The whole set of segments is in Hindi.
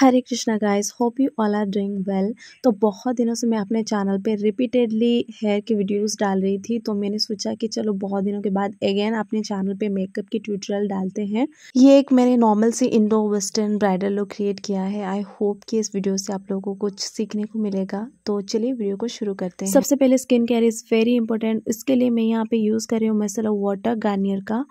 Hare Krishna guys hope you all are doing well तो बहुत दिनों से मैं अपने चैनल पे रिपीटेडली हेयर की वीडियोस डाल रही थी तो मैंने सोचा कि चलो बहुत दिनों के बाद अगेन अपने चैनल पे मेकअप की ट्यूटोरियल डालते हैं ये एक मैंने नॉर्मल सी Indo western bridal look create किया है आई होप कि इस वीडियो से आप लोगों को कुछ सीखने को मिलेगा तो चलिए वीडियो को शुरू करते हैं सबसे पहले skin care is very important इसके लिए मैं यहाँ पे यूज़ कर रही हूँ मसला वाटर गार्नियर का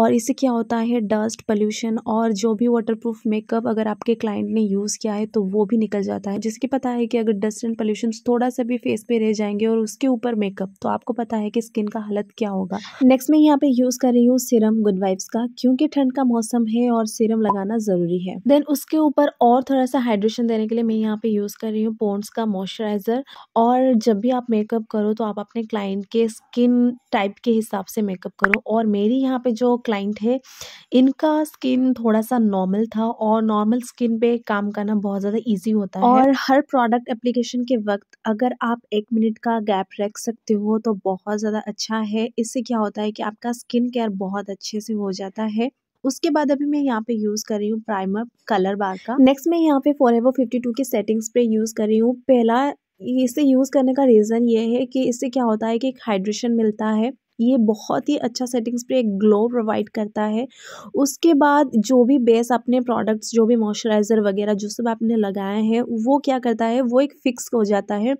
और इससे क्या होता है डस्ट पॉल्यूशन और जो भी वाटर मेकअप अगर आपके क्लाइंट ने यूज़ किया है तो वो भी निकल जाता है जिसकी पता है कि अगर डस्ट एंड पॉल्यूशन थोड़ा सा भी फेस पे रह जाएंगे और उसके ऊपर मेकअप तो आपको पता है कि स्किन का हालत क्या होगा नेक्स्ट मैं यहाँ पे यूज़ कर रही हूँ सीरम गुड वाइब्स का क्योंकि ठंड का मौसम है और सीरम लगाना ज़रूरी है देन उसके ऊपर और थोड़ा सा हाइड्रेशन देने के लिए मैं यहाँ पे यूज़ कर रही हूँ पोन्स का मॉइस्चराइज़र और जब भी आप मेकअप करो तो आप अपने क्लाइंट के स्किन टाइप के हिसाब से मेकअप करो और मेरी यहाँ पे जो क्लाइंट है इनका स्किन थोड़ा सा नॉर्मल था और नॉर्मल स्किन पे काम काम करना बहुत ज़्यादा ईजी होता है और हर प्रोडक्ट एप्लीकेशन के वक्त अगर आप एक मिनट का गैप रख सकते हो तो बहुत ज़्यादा अच्छा है इससे क्या होता है कि आपका स्किन केयर बहुत अच्छे से हो जाता है उसके बाद अभी मैं यहाँ पे यूज़ कर रही हूँ प्राइमर कलर बार का नेक्स्ट मैं यहाँ पे फोर एवर फिफ्टी टू की सेटिंग स्प्रे यूज़ कर रही हूँ पहला इसे यूज़ करने का रीज़न ये है कि इससे क्या होता है कि एक हाइड्रेशन मिलता है ये बहुत ही अच्छा सेटिंग्स पर एक ग्लो प्रोवाइड करता है उसके बाद जो भी बेस अपने प्रोडक्ट्स जो भी मॉइस्चराइज़र वगैरह जो सब आपने लगाए हैं वो क्या करता है वो एक फिक्स हो जाता है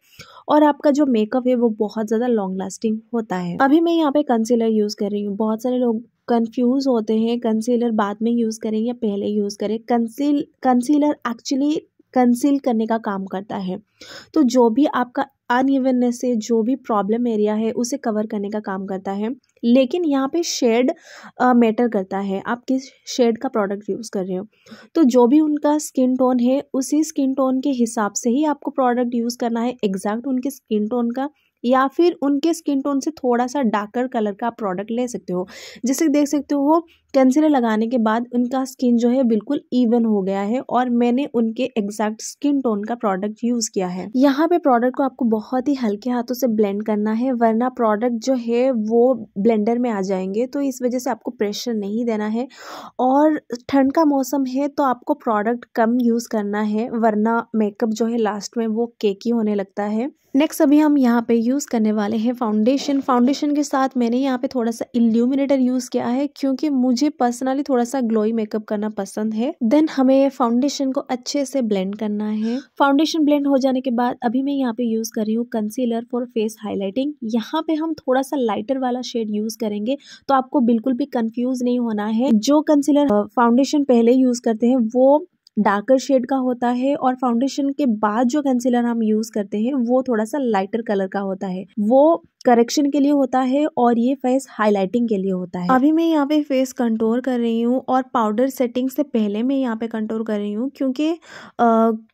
और आपका जो मेकअप है वो बहुत ज़्यादा लॉन्ग लास्टिंग होता है अभी मैं यहाँ पे कंसीलर यूज़ कर रही हूँ बहुत सारे लोग कन्फ्यूज़ होते हैं कंसीलर बाद में यूज़ करें या पहले यूज़ करें कंसील कंसीलर एक्चुअली कंसील करने का काम करता है तो जो भी आपका अनइवननेस है जो भी प्रॉब्लम एरिया है उसे कवर करने का काम करता है लेकिन यहाँ पे शेड मैटर करता है आप किस शेड का प्रोडक्ट यूज़ कर रहे हो तो जो भी उनका स्किन टोन है उसी स्किन टोन के हिसाब से ही आपको प्रोडक्ट यूज़ करना है एग्जैक्ट उनके स्किन टोन का या फिर उनके स्किन टोन से थोड़ा सा डार्कर कलर का आप प्रोडक्ट ले सकते हो जैसे देख सकते हो कैंसिलर लगाने के बाद उनका स्किन जो है बिल्कुल इवन हो गया है और मैंने उनके एग्जैक्ट स्किन टोन का प्रोडक्ट यूज किया है यहाँ पे प्रोडक्ट को आपको बहुत ही हल्के हाथों से ब्लेंड करना है वरना प्रोडक्ट जो है वो ब्लेंडर में आ जाएंगे तो इस वजह से आपको प्रेशर नहीं देना है और ठंड का मौसम है तो आपको प्रोडक्ट कम यूज करना है वरना मेकअप जो है लास्ट में वो केकी होने लगता है नेक्स्ट अभी हम यहाँ पे यूज़ करने वाले हैं फाउंडेशन फाउंडेशन के साथ मैंने यहाँ पे थोड़ा सा इल्यूमिनेटर यूज़ किया है क्योंकि मुझे मुझे पर्सनली थोड़ा सा ग्लोई मेकअप करना पसंद है देन हमें फाउंडेशन को अच्छे से ब्लेंड करना है फाउंडेशन ब्लेंड हो जाने के बाद अभी मैं यहाँ पे यूज कर रही हूँ कंसीलर फॉर फेस हाईलाइटिंग यहाँ पे हम थोड़ा सा लाइटर वाला शेड यूज करेंगे तो आपको बिल्कुल भी कंफ्यूज नहीं होना है जो कंसीलर फाउंडेशन पहले यूज करते हैं वो डार्कर शेड का होता है और फाउंडेशन के बाद जो कंसीलर हम यूज करते हैं वो थोड़ा सा लाइटर कलर का होता है वो करेक्शन के लिए होता है और ये फेस हाईलाइटिंग के लिए होता है अभी मैं यहाँ पे फेस कंट्रोल कर रही हूँ और पाउडर सेटिंग से पहले मैं यहाँ पे कंट्रोल कर रही हूँ क्योंकि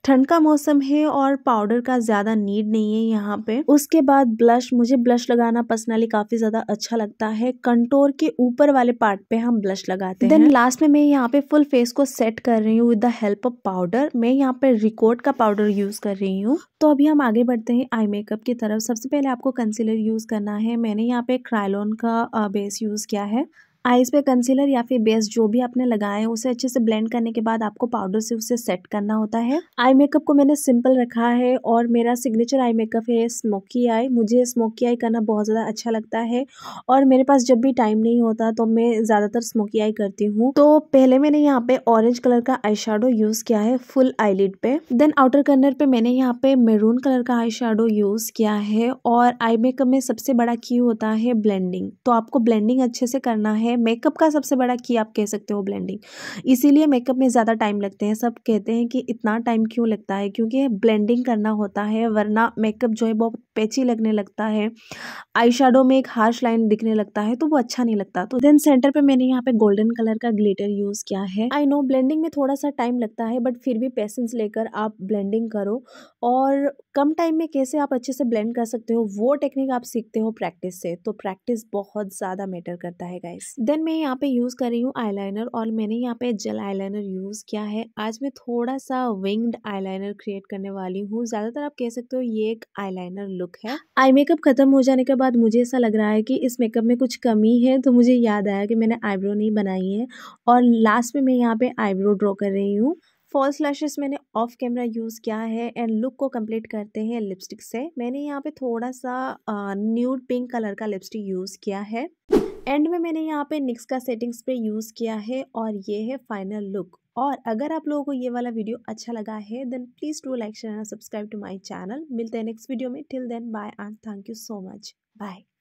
ठंड का मौसम है और पाउडर का ज़्यादा नीड नहीं है यहाँ पे उसके बाद ब्लश मुझे ब्लश लगाना पर्सनली काफ़ी ज़्यादा अच्छा लगता है कंटोर के ऊपर वाले पार्ट पे हम ब्लश लगाते हैं देन लास्ट में मैं यहाँ पे फुल फेस को सेट कर रही हूँ with the help of powder मैं यहाँ पे रिकॉर्ड का पाउडर यूज़ कर रही हूँ तो अभी हम आगे बढ़ते हैं आई मेकअप की तरफ सबसे पहले आपको कंसिलर यूज़ यूज़ करना है मैंने यहाँ पे क्राइलॉन का बेस यूज़ किया है आइज़ पे कंसीलर या फिर बेस जो भी आपने लगाया है उसे अच्छे से ब्लेंड करने के बाद आपको पाउडर से उसे सेट करना होता है आई मेकअप को मैंने सिंपल रखा है और मेरा सिग्नेचर आई मेकअप है स्मोकी आई मुझे स्मोकी आई करना बहुत ज़्यादा अच्छा लगता है और मेरे पास जब भी टाइम नहीं होता तो मैं ज़्यादातर स्मोकी आई करती हूँ तो पहले मैंने यहाँ पे ऑरेंज कलर का आई यूज़ किया है फुल आई पे देन आउटर कर्नर पे मैंने यहाँ पे मेरून कलर का आई यूज़ किया है और आई मेकअप में सबसे बड़ा की होता है ब्लेंडिंग तो आपको ब्लेंडिंग अच्छे से करना है है मेकअप का सबसे बड़ा की आप कह सकते हो ब्लेंडिंग इसीलिए मेकअप में ज़्यादा टाइम लगते हैं सब कहते हैं कि इतना टाइम क्यों लगता है क्योंकि ब्लेंडिंग करना होता है वरना मेकअप जो है बहुत पैची लगने लगता है आई में एक हार्श लाइन दिखने लगता है तो वो अच्छा नहीं लगता तो देन सेंटर पर मैंने यहाँ पर गोल्डन कलर का ग्लेटर यूज़ किया है आई नो ब्लेंडिंग में थोड़ा सा टाइम लगता है बट फिर भी पैसेंस लेकर आप ब्लेंडिंग करो और कम टाइम में कैसे आप अच्छे से ब्लेंड कर सकते हो वो टेक्निक आप सीखते हो प्रैक्टिस से तो प्रैक्टिस बहुत ज़्यादा मैटर करता है गाइस देन मैं यहाँ पे यूज़ कर रही हूँ आईलाइनर और मैंने यहाँ पे जेल आईलाइनर यूज़ किया है आज मैं थोड़ा सा विंग्ड आईलाइनर क्रिएट करने वाली हूँ ज़्यादातर आप कह सकते हो ये एक आईलाइनर लुक है आई मेकअप ख़त्म हो जाने के बाद मुझे ऐसा लग रहा है कि इस मेकअप में कुछ कमी है तो मुझे याद आया कि मैंने आईब्रो नहीं बनाई है और लास्ट में मैं यहाँ पर आईब्रो ड्रॉ कर रही हूँ फॉल्स लैशेस मैंने ऑफ कैमरा यूज़ किया है एंड लुक को कंप्लीट करते हैं लिपस्टिक से मैंने यहाँ पे थोड़ा सा न्यूड पिंक कलर का लिपस्टिक यूज़ किया है एंड में मैंने यहाँ पे निक्स का सेटिंग पे यूज़ किया है और ये है फाइनल लुक और अगर आप लोगों को ये वाला वीडियो अच्छा लगा है then please do like share and subscribe to my channel मिलते हैं नेक्स्ट वीडियो में till then bye and thank you so much bye